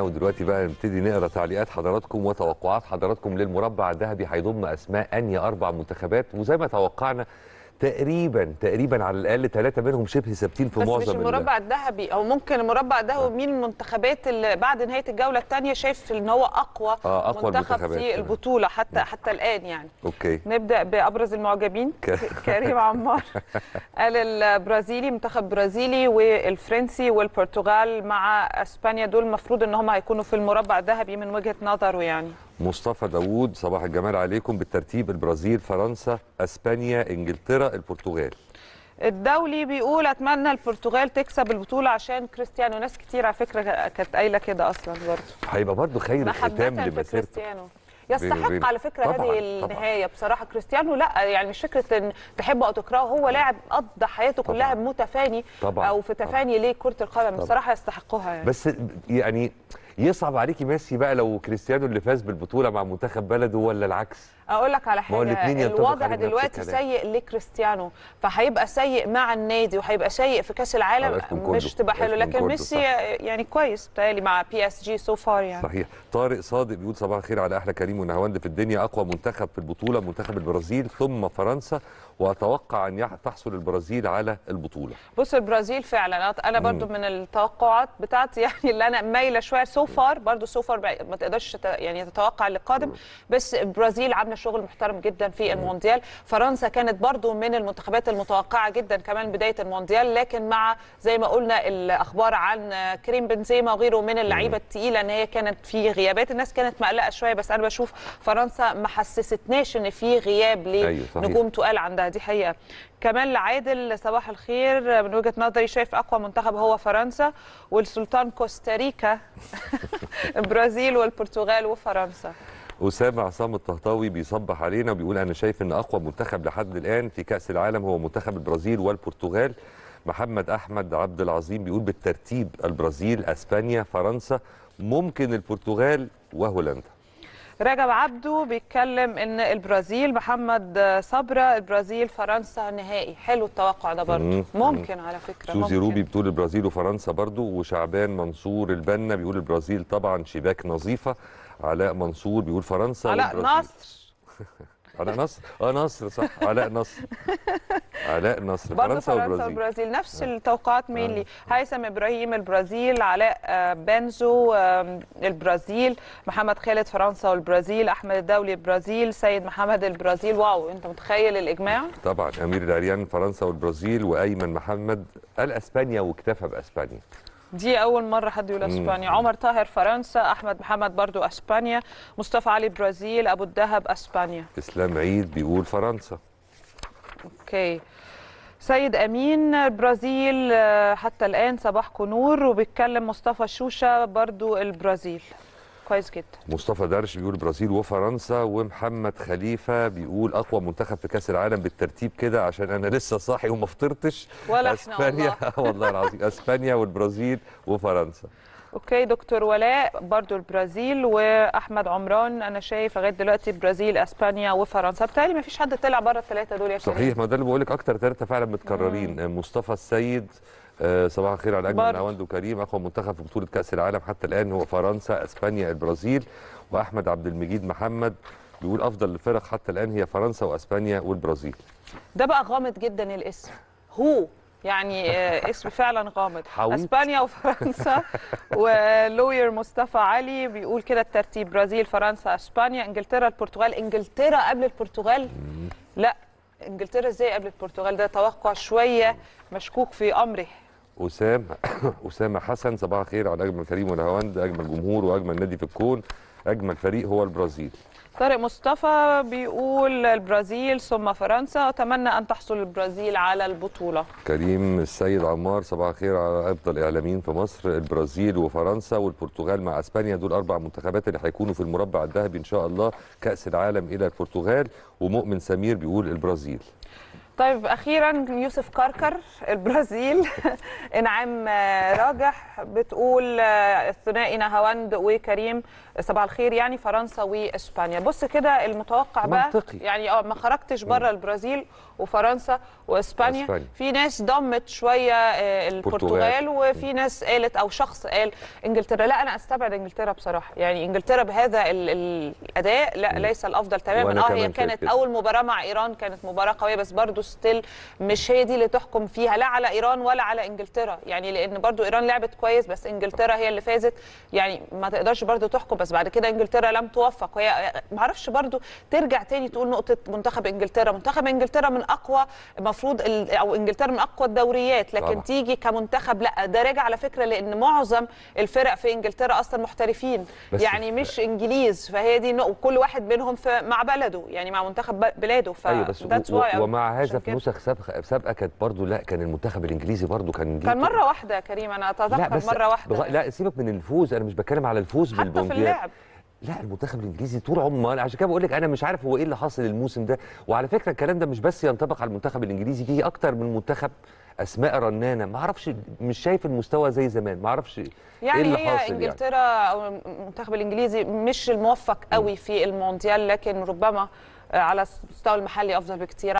ودلوقتي بقى نبتدي نقرا تعليقات حضراتكم وتوقعات حضراتكم للمربع الذهبي هيضم اسماء انهي اربع منتخبات وزي ما توقعنا تقريبا تقريبا على الاقل ثلاثه منهم شبه ثابتين في معظم بس مش المربع الذهبي او ممكن المربع الذهبي آه. مين المنتخبات اللي بعد نهايه الجوله الثانيه شايف ان هو اقوى, آه أقوى منتخب في البطوله حتى م. حتى الان يعني اوكي نبدا بابرز المعجبين كريم عمار قال البرازيلي منتخب برازيلي والفرنسي والبرتغال مع اسبانيا دول المفروض ان هم هيكونوا في المربع الذهبي من وجهه نظره يعني مصطفى داوود صباح الجمال عليكم بالترتيب البرازيل فرنسا اسبانيا انجلترا البرتغال الدولي بيقول اتمنى البرتغال تكسب البطوله عشان كريستيانو ناس كتير على فكره كانت قايله كده اصلا برضه هيبقى برضه خير الختام لمسيرته يستحق على فكره طبعًا هذه النهايه طبعًا بصراحه كريستيانو لا يعني مش فكره ان تحبه او تكرهه هو لاعب قضى حياته طبعًا كلها متفاني طبعًا او في تفاني لكره ليه كره القدم بصراحه يستحقها يعني بس يعني يصعب عليكي ميسي بقى لو كريستيانو اللي فاز بالبطوله مع منتخب بلده ولا العكس اقول لك على حاجه الوضع دلوقتي سيء لكريستيانو فهيبقى سيء مع النادي وهيبقى سيء في كاس العالم مش تبقى حلو لكن ميسي يعني كويس بتهيألي مع بي اس جي سو فار يعني صحيح طارق صادق بيقول صباح الخير على احلى كريم ونهاوند في الدنيا اقوى منتخب في البطوله منتخب البرازيل ثم فرنسا واتوقع ان تحصل البرازيل على البطوله بص البرازيل فعلا انا برضو من التوقعات بتاعتي يعني اللي انا مايله شويه سو فار برضو سو فار ما تقدرش يعني تتوقع اللي قادم بس البرازيل عامله شغل محترم جدا في المونديال فرنسا كانت برضو من المنتخبات المتوقعه جدا كمان بدايه المونديال لكن مع زي ما قلنا الاخبار عن كريم بنزيما وغيره من اللعيبه الثقيله ان هي كانت في غيابات الناس كانت مقلقه شويه بس انا بشوف فرنسا ما حسستناش ان في غياب أيوة، لنجوم أيوة تقال عندها دي حقيقه كمال لعادل صباح الخير من وجهه نظري شايف اقوى منتخب هو فرنسا والسلطان كوستاريكا البرازيل والبرتغال وفرنسا أسامة عصام الطهطاوي بيصبح علينا وبيقول أنا شايف أن أقوى منتخب لحد الآن في كأس العالم هو منتخب البرازيل والبرتغال محمد أحمد عبد العظيم بيقول بالترتيب البرازيل أسبانيا فرنسا ممكن البرتغال وهولندا رجب عبده بيتكلم ان البرازيل محمد صبرا البرازيل فرنسا نهائي حلو التوقع ده برضه ممكن على فكره سوزي ممكن. روبي بتقول البرازيل وفرنسا برضه وشعبان منصور البنا بيقول البرازيل طبعا شباك نظيفه علاء منصور بيقول فرنسا علاء نصر علاء نصر اه نصر صح علاء نصر علاء نصر فرنسا والبرازيل والبرازيل نفس آه. التوقعات آه. هيثم ابراهيم البرازيل علاء آه، بنزو البرازيل محمد خالد فرنسا والبرازيل احمد الدولي البرازيل سيد محمد البرازيل واو انت متخيل الاجماع طبعا امير العريان فرنسا والبرازيل وايمن محمد الاسبانيا واكتفى باسبانيا دي اول مره حد يقول اسبانيا عمر طاهر فرنسا احمد محمد برضو اسبانيا مصطفى علي برازيل ابو الدهب اسبانيا اسلام عيد بيقول فرنسا اوكي سيد امين البرازيل آه، حتى الان صباحكم نور وبيتكلم مصطفى شوشه برضو البرازيل كويس جدا مصطفى درش بيقول برازيل وفرنسا ومحمد خليفه بيقول اقوى منتخب في كاس العالم بالترتيب كده عشان انا لسه صاحي وما فطرتش ولا اسبانيا والله. آه، والله العظيم اسبانيا والبرازيل وفرنسا اوكي دكتور ولاء برضو البرازيل واحمد عمران انا شايف لغايه دلوقتي البرازيل اسبانيا وفرنسا بالتالي ما فيش حد طلع بره الثلاثه دول يا صحيح ما ده اللي بقول لك اكتر ثلاثه فعلا متكررين مم. مصطفى السيد آه، صباح الخير على اجمل نواند وكريم اقوى منتخب في بطوله كاس العالم حتى الان هو فرنسا اسبانيا البرازيل واحمد عبد المجيد محمد بيقول افضل الفرق حتى الان هي فرنسا واسبانيا والبرازيل ده بقى غامض جدا الاسم هو يعني آه، اسم فعلا غامض اسبانيا وفرنسا ولوير مصطفى علي بيقول كده الترتيب برازيل فرنسا اسبانيا انجلترا البرتغال انجلترا قبل البرتغال لا انجلترا ازاي قبل البرتغال ده توقع شويه مشكوك في امره اسامه اسامه حسن صباح الخير على اجمل كريم والهواند اجمل جمهور واجمل نادي في الكون اجمل فريق هو البرازيل طارق مصطفى بيقول البرازيل ثم فرنسا اتمنى ان تحصل البرازيل على البطوله كريم السيد عمار صباح الخير على افضل اعلاميين في مصر البرازيل وفرنسا والبرتغال مع اسبانيا دول اربع منتخبات اللي هيكونوا في المربع الذهبي ان شاء الله كاس العالم الى البرتغال ومؤمن سمير بيقول البرازيل طيب اخيرا يوسف كركر البرازيل انعام آه، راجح بتقول الثنائي آه، نهاوند وكريم صباح الخير يعني فرنسا واسبانيا بص كده المتوقع بقى منطقي. يعني اه ما خرجتش بره البرازيل وفرنسا واسبانيا أسبانيا. في ناس ضمت شويه آه، البرتغال وفي ناس قالت او شخص قال انجلترا لا انا استبعد انجلترا بصراحه يعني انجلترا بهذا الاداء لا ليس الافضل تماما اه هي كانت كده. اول مباراه مع ايران كانت مباراه قويه بس برضه ستيل مش هي دي اللي تحكم فيها لا على ايران ولا على انجلترا يعني لان برضو ايران لعبت كويس بس انجلترا هي اللي فازت يعني ما تقدرش برضو تحكم بس بعد كده انجلترا لم توفق وهي ما اعرفش برضو ترجع تاني تقول نقطه منتخب انجلترا منتخب انجلترا من اقوى المفروض او انجلترا من اقوى الدوريات لكن طبعا. تيجي كمنتخب لا ده راجع على فكره لان معظم الفرق في انجلترا اصلا محترفين يعني مش انجليز فهي دي وكل واحد منهم في مع بلده يعني مع منتخب بلاده ف أيوة بس و... و... ومع هذا في نسخ سابقه سابقه كانت برضه لا كان المنتخب الانجليزي برضه كان كان مره واحده يا كريم انا اتذكر مره واحده بغ... لا سيبك من الفوز انا مش بتكلم على الفوز حتى في اللعب لا المنتخب الانجليزي طول عمره عشان كده بقول لك انا مش عارف هو ايه اللي حاصل الموسم ده وعلى فكره الكلام ده مش بس ينطبق على المنتخب الانجليزي فيه اكتر من منتخب اسماء رنانه ما اعرفش مش شايف المستوى زي زمان ما اعرفش إيه يعني ايه اللي هي حاصل يعني. انجلترا يعني. او المنتخب الانجليزي مش الموفق قوي في المونديال لكن ربما على المستوى المحلي افضل بكتير